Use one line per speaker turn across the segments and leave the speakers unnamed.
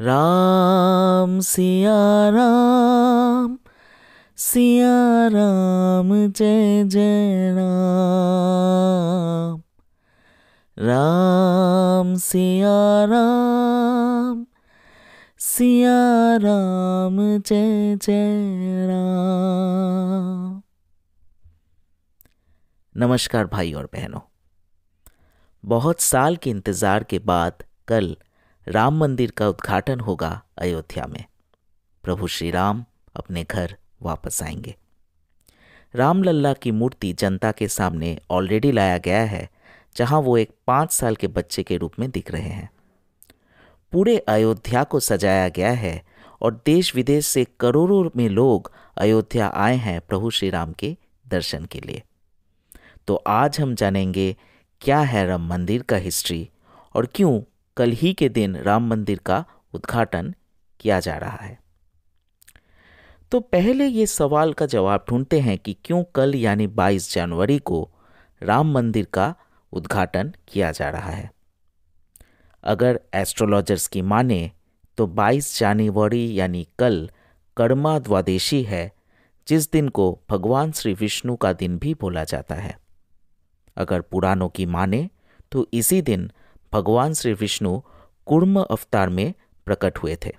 राम सिया राम सिया राम जय जय राम राम सिया राम सिया राम जय जय राम नमस्कार भाई और बहनों बहुत साल के इंतज़ार के बाद कल राम मंदिर का उद्घाटन होगा अयोध्या में प्रभु श्री राम अपने घर वापस आएंगे रामलल्ला की मूर्ति जनता के सामने ऑलरेडी लाया गया है जहां वो एक पाँच साल के बच्चे के रूप में दिख रहे हैं पूरे अयोध्या को सजाया गया है और देश विदेश से करोड़ों में लोग अयोध्या आए हैं प्रभु श्री राम के दर्शन के लिए तो आज हम जानेंगे क्या है राम मंदिर का हिस्ट्री और क्यों कल ही के दिन राम मंदिर का उद्घाटन किया जा रहा है तो पहले ये सवाल का जवाब ढूंढते हैं कि क्यों कल यानी 22 जनवरी को राम मंदिर का उद्घाटन किया जा रहा है अगर एस्ट्रोलॉजर्स की माने तो 22 जनवरी यानी कल कर्मा द्वादेशी है जिस दिन को भगवान श्री विष्णु का दिन भी बोला जाता है अगर पुराणों की माने तो इसी दिन भगवान श्री विष्णु कुर्म अवतार में प्रकट हुए थे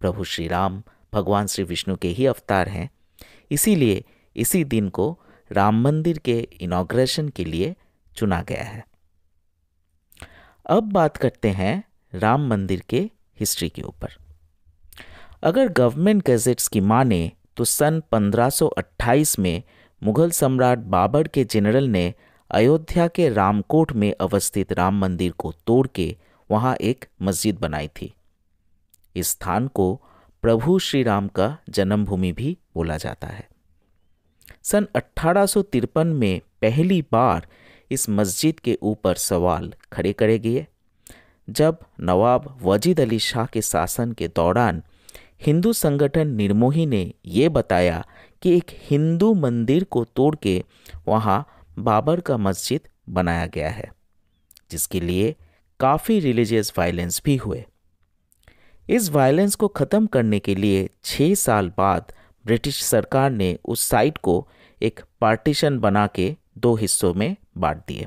प्रभु श्री राम भगवान श्री विष्णु के ही अवतार हैं इसीलिए इसी दिन को राम मंदिर के इनाग्रेशन के लिए चुना गया है अब बात करते हैं राम मंदिर के हिस्ट्री के ऊपर अगर गवर्नमेंट गजेट्स की माने तो सन 1528 में मुगल सम्राट बाबर के जनरल ने अयोध्या के रामकोट में अवस्थित राम मंदिर को तोड़ के वहाँ एक मस्जिद बनाई थी इस स्थान को प्रभु श्री राम का जन्मभूमि भी बोला जाता है सन अट्ठारह में पहली बार इस मस्जिद के ऊपर सवाल खड़े करे गए जब नवाब वजीद अली शाह के शासन के दौरान हिंदू संगठन निर्मोही ने ये बताया कि एक हिंदू मंदिर को तोड़ के वहाँ बाबर का मस्जिद बनाया गया है जिसके लिए काफ़ी रिलीजियस वायलेंस भी हुए इस वायलेंस को ख़त्म करने के लिए छः साल बाद ब्रिटिश सरकार ने उस साइट को एक पार्टीशन बना के दो हिस्सों में बांट दिए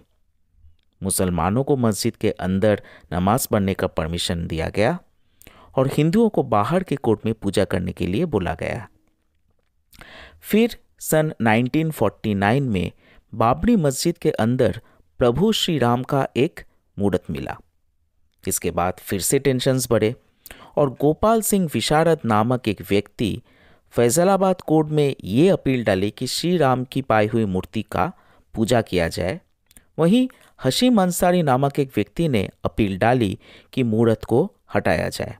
मुसलमानों को मस्जिद के अंदर नमाज पढ़ने का परमिशन दिया गया और हिंदुओं को बाहर के कोर्ट में पूजा करने के लिए बोला गया फिर सन 1949 में बाबरी मस्जिद के अंदर प्रभु श्री राम का एक मूर्त मिला इसके बाद फिर से टेंशन्स बढ़े और गोपाल सिंह विशारद नामक एक व्यक्ति फैज़लाबाद कोर्ट में ये अपील डाली कि श्री राम की पाई हुई मूर्ति का पूजा किया जाए वहीं हशीम अंसारी नामक एक व्यक्ति ने अपील डाली कि मूर्त को हटाया जाए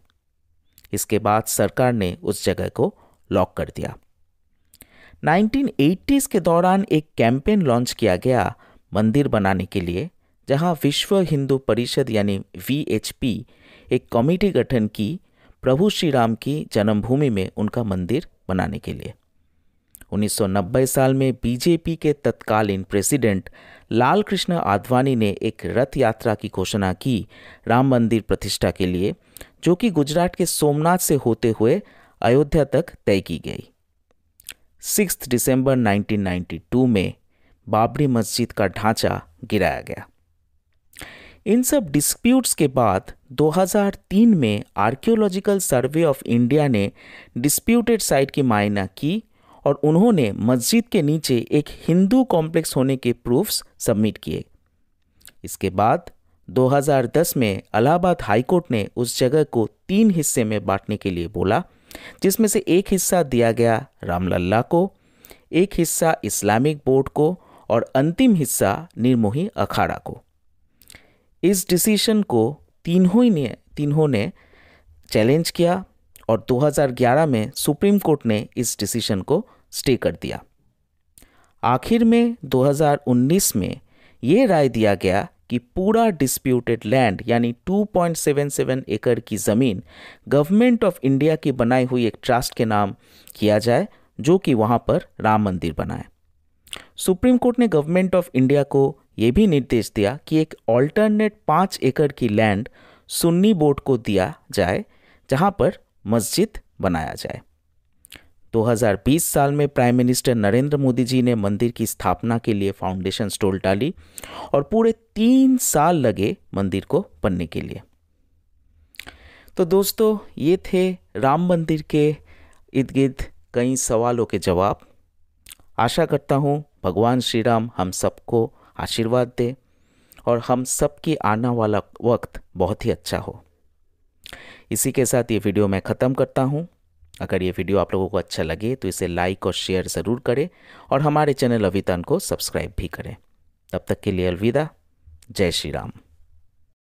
इसके बाद सरकार ने उस जगह को लॉक कर दिया 1980s के दौरान एक कैंपेन लॉन्च किया गया मंदिर बनाने के लिए जहां विश्व हिंदू परिषद यानी वी एक कमेटी गठन की प्रभु श्री राम की जन्मभूमि में उनका मंदिर बनाने के लिए 1990 साल में बीजेपी के तत्कालीन प्रेसिडेंट लाल कृष्ण आडवाणी ने एक रथ यात्रा की घोषणा की राम मंदिर प्रतिष्ठा के लिए जो कि गुजरात के सोमनाथ से होते हुए अयोध्या तक तय की गई सिक्स दिसंबर 1992 में बाबरी मस्जिद का ढांचा गिराया गया इन सब डिस्प्यूट्स के बाद 2003 में आर्कियोलॉजिकल सर्वे ऑफ इंडिया ने डिस्प्यूटेड साइट की मायना की और उन्होंने मस्जिद के नीचे एक हिंदू कॉम्प्लेक्स होने के प्रूफ्स सबमिट किए इसके बाद 2010 में अलाहाबाद हाईकोर्ट ने उस जगह को तीन हिस्से में बांटने के लिए बोला जिसमें से एक हिस्सा दिया गया रामलल्ला को एक हिस्सा इस्लामिक बोर्ड को और अंतिम हिस्सा निर्मोही अखाड़ा को इस डिसीशन को तीनों ही ने तीनों ने चैलेंज किया और 2011 में सुप्रीम कोर्ट ने इस डिसीशन को स्टे कर दिया आखिर में 2019 में ये राय दिया गया कि पूरा डिस्प्यूटेड लैंड यानी 2.77 एकड़ की ज़मीन गवर्नमेंट ऑफ इंडिया की बनाई हुई एक ट्रस्ट के नाम किया जाए जो कि वहाँ पर राम मंदिर बनाए सुप्रीम कोर्ट ने गवर्नमेंट ऑफ इंडिया को यह भी निर्देश दिया कि एक ऑल्टरनेट पाँच एकड़ की लैंड सुन्नी बोर्ड को दिया जाए जहाँ पर मस्जिद बनाया जाए 2020 साल में प्राइम मिनिस्टर नरेंद्र मोदी जी ने मंदिर की स्थापना के लिए फाउंडेशन स्टोल डाली और पूरे तीन साल लगे मंदिर को बनने के लिए तो दोस्तों ये थे राम मंदिर के इर्द गिर्द कई सवालों के जवाब आशा करता हूँ भगवान श्री राम हम सबको आशीर्वाद दे और हम सबकी आना वाला वक्त बहुत ही अच्छा हो इसी के साथ ये वीडियो मैं ख़त्म करता हूँ अगर ये वीडियो आप लोगों को अच्छा लगे तो इसे लाइक और शेयर ज़रूर करें और हमारे चैनल अवितान को सब्सक्राइब भी करें तब तक के लिए अलविदा जय श्री राम